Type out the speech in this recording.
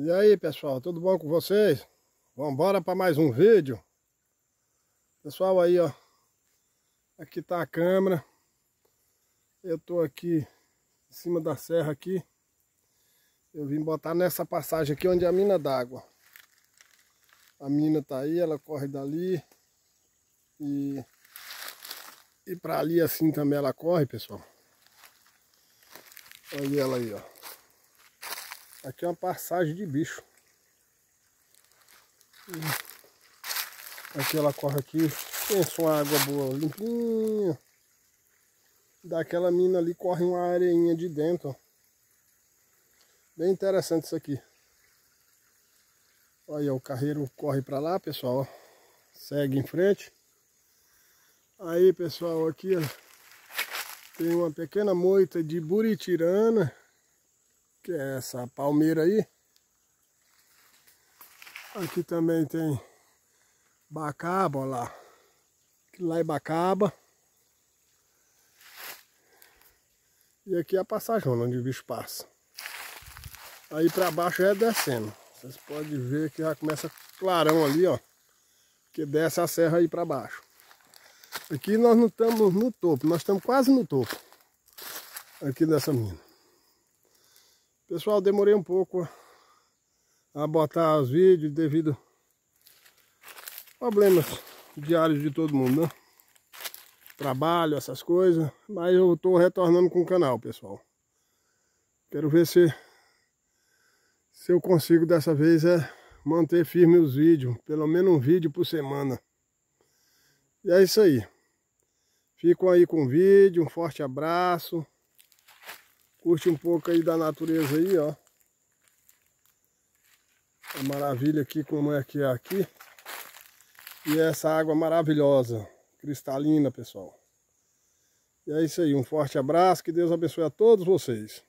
E aí pessoal, tudo bom com vocês? Vamos embora para mais um vídeo Pessoal aí ó Aqui tá a câmera Eu tô aqui Em cima da serra aqui Eu vim botar nessa passagem aqui Onde é a mina d'água A mina tá aí, ela corre dali E E pra ali assim também ela corre pessoal Olha ela aí ó Aqui é uma passagem de bicho. Aqui ela corre aqui. Pensa uma água boa, limpinha. Daquela mina ali corre uma areinha de dentro. Ó. Bem interessante isso aqui. Olha, o carreiro corre para lá, pessoal. Ó. Segue em frente. Aí, pessoal, aqui ó, tem uma pequena moita de buritirana que é essa palmeira aí. Aqui também tem bacaba, olha lá. Aquilo lá é bacaba. E aqui é a passagem onde o bicho passa. Aí para baixo é descendo. Vocês podem ver que já começa clarão ali, ó. Que desce a serra aí para baixo. Aqui nós não estamos no topo, nós estamos quase no topo. Aqui dessa mina. Pessoal, demorei um pouco a botar os vídeos devido a problemas diários de todo mundo, né? Trabalho, essas coisas. Mas eu tô retornando com o canal, pessoal. Quero ver se, se eu consigo dessa vez é manter firme os vídeos. Pelo menos um vídeo por semana. E é isso aí. Fico aí com o vídeo. Um forte abraço. Curte um pouco aí da natureza aí, ó. A maravilha aqui, como é que é aqui. E é essa água maravilhosa, cristalina, pessoal. E é isso aí, um forte abraço, que Deus abençoe a todos vocês.